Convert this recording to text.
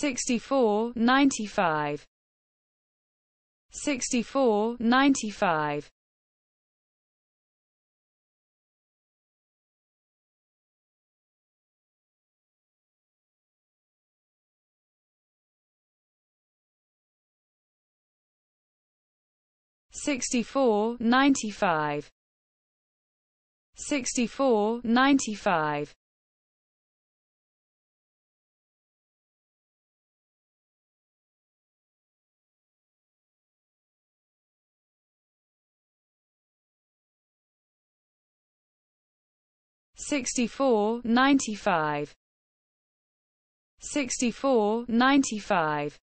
64, 95 64, 95 64, 95 64, 95 64, 95, 64, 95.